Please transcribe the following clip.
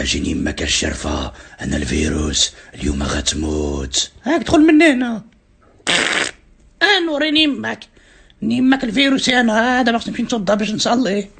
اجيني يمك الشرفة انا الفيروس اليوم غتموت هاك دخل من هنا انا وريني نيمك الفيروس انا هذا ما نمشي نتوضا باش نصلي